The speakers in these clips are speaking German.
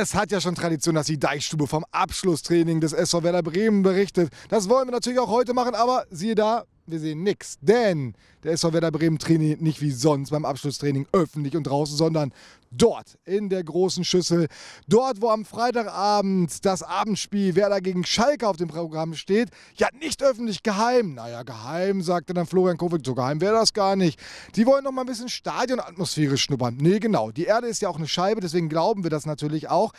Es hat ja schon Tradition, dass die Deichstube vom Abschlusstraining des SV Werder Bremen berichtet. Das wollen wir natürlich auch heute machen, aber siehe da, wir sehen nichts. Denn der SV Werder Bremen trainiert nicht wie sonst beim Abschlusstraining öffentlich und draußen, sondern dort in der großen Schüssel. Dort, wo am Freitagabend das Abendspiel Werder gegen Schalke auf dem Programm steht. Ja, nicht öffentlich geheim. Naja, geheim, sagte dann Florian Kovic. So geheim wäre das gar nicht. Die wollen noch mal ein bisschen Stadionatmosphäre schnuppern. Nee, genau. Die Erde ist ja auch eine Scheibe, deswegen glauben wir das natürlich auch.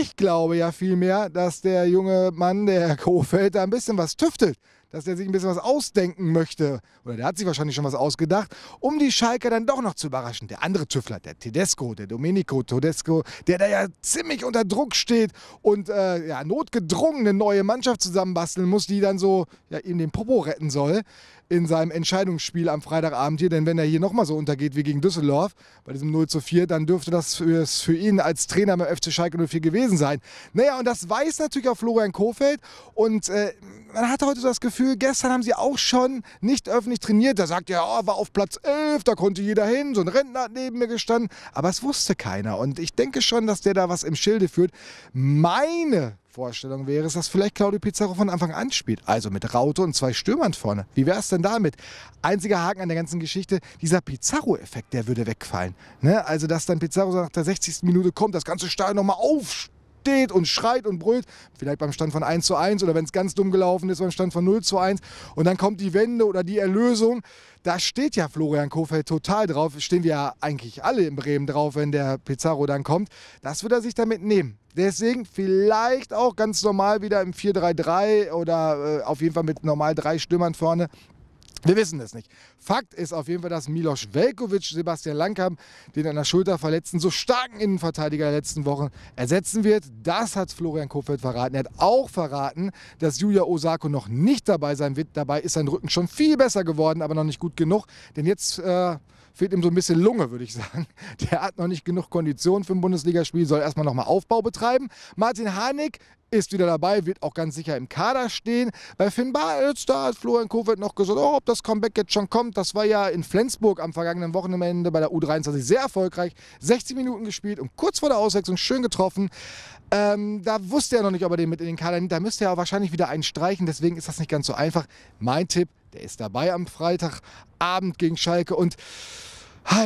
Ich glaube ja vielmehr, dass der junge Mann, der Kofeld, da ein bisschen was tüftelt dass er sich ein bisschen was ausdenken möchte, oder der hat sich wahrscheinlich schon was ausgedacht, um die Schalker dann doch noch zu überraschen. Der andere Tüffler, der Tedesco, der Domenico Tedesco, der da ja ziemlich unter Druck steht und äh, ja, notgedrungen eine neue Mannschaft zusammenbasteln muss, die dann so ja, ihm den Popo retten soll in seinem Entscheidungsspiel am Freitagabend hier. Denn wenn er hier nochmal so untergeht wie gegen Düsseldorf, bei diesem 0 zu 4, dann dürfte das für, für ihn als Trainer beim FC Schalke 04 gewesen sein. Naja, und das weiß natürlich auch Florian Kofeld. Und äh, man hat heute das Gefühl, gestern haben sie auch schon nicht öffentlich trainiert. Da sagt er, oh, war auf Platz 11, da konnte jeder hin. So ein Rentner hat neben mir gestanden. Aber es das wusste keiner. Und ich denke schon, dass der da was im Schilde führt. Meine Vorstellung wäre es, dass vielleicht Claudio Pizarro von Anfang an spielt. Also mit Raute und zwei Stürmern vorne. Wie wäre es denn damit? Einziger Haken an der ganzen Geschichte, dieser Pizarro-Effekt, der würde wegfallen. Ne? Also, dass dann Pizarro nach der 60. Minute kommt, das ganze Stadion nochmal aufsteigt steht und schreit und brüllt. Vielleicht beim Stand von 1 zu 1 oder wenn es ganz dumm gelaufen ist, beim Stand von 0 zu 1. Und dann kommt die Wende oder die Erlösung. Da steht ja Florian Kofeld total drauf. Stehen wir ja eigentlich alle in Bremen drauf, wenn der Pizarro dann kommt. Das wird er sich damit nehmen. Deswegen vielleicht auch ganz normal wieder im 4-3-3 oder äh, auf jeden Fall mit normal drei Stürmern vorne wir wissen es nicht. Fakt ist auf jeden Fall, dass Milos Velkovic Sebastian Langkamp, den an der Schulter verletzten, so starken Innenverteidiger der letzten Wochen ersetzen wird. Das hat Florian Kofeld verraten. Er hat auch verraten, dass Julia Osako noch nicht dabei sein wird. Dabei ist sein Rücken schon viel besser geworden, aber noch nicht gut genug. Denn jetzt äh, fehlt ihm so ein bisschen Lunge, würde ich sagen. Der hat noch nicht genug Kondition für ein Bundesligaspiel, soll erstmal nochmal Aufbau betreiben. Martin Harnik ist wieder dabei, wird auch ganz sicher im Kader stehen. Bei Finn Balz, da hat Florian Kofeld noch gesagt, oh, ob das Comeback jetzt schon kommt. Das war ja in Flensburg am vergangenen Wochenende bei der U23 sehr erfolgreich. 60 Minuten gespielt und kurz vor der Auswechslung schön getroffen. Ähm, da wusste er noch nicht, ob er den mit in den Kader nimmt. Da müsste er wahrscheinlich wieder einen streichen. Deswegen ist das nicht ganz so einfach. Mein Tipp, der ist dabei am Freitagabend gegen Schalke und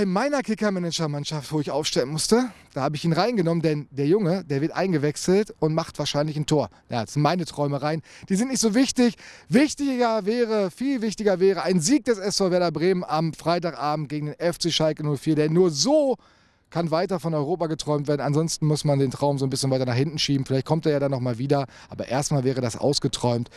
in meiner Kicker-Manager-Mannschaft, wo ich aufstellen musste, da habe ich ihn reingenommen, denn der Junge, der wird eingewechselt und macht wahrscheinlich ein Tor. Ja, das sind meine Träume rein. Die sind nicht so wichtig. Wichtiger wäre, viel wichtiger wäre ein Sieg des SV Werder Bremen am Freitagabend gegen den FC Schalke 04, denn nur so kann weiter von Europa geträumt werden. Ansonsten muss man den Traum so ein bisschen weiter nach hinten schieben. Vielleicht kommt er ja dann nochmal wieder, aber erstmal wäre das ausgeträumt.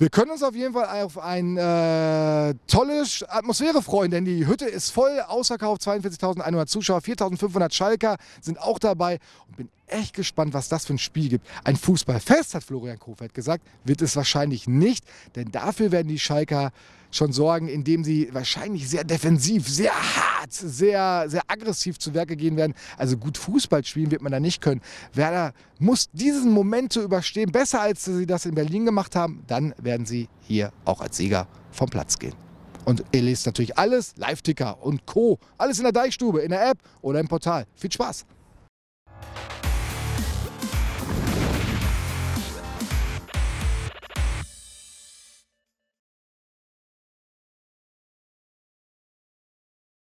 Wir können uns auf jeden Fall auf eine äh, tolle Atmosphäre freuen, denn die Hütte ist voll, ausverkauft, 42.100 Zuschauer, 4.500 Schalker sind auch dabei und bin echt gespannt, was das für ein Spiel gibt. Ein Fußballfest, hat Florian Kofeld gesagt, wird es wahrscheinlich nicht, denn dafür werden die Schalker schon sorgen, indem sie wahrscheinlich sehr defensiv, sehr hart, sehr, sehr aggressiv zu Werke gehen werden. Also gut Fußball spielen wird man da nicht können. Werder muss diesen Moment zu überstehen, besser als sie das in Berlin gemacht haben. Dann werden sie hier auch als Sieger vom Platz gehen. Und ihr lest natürlich alles, Live-Ticker und Co. Alles in der Deichstube, in der App oder im Portal. Viel Spaß!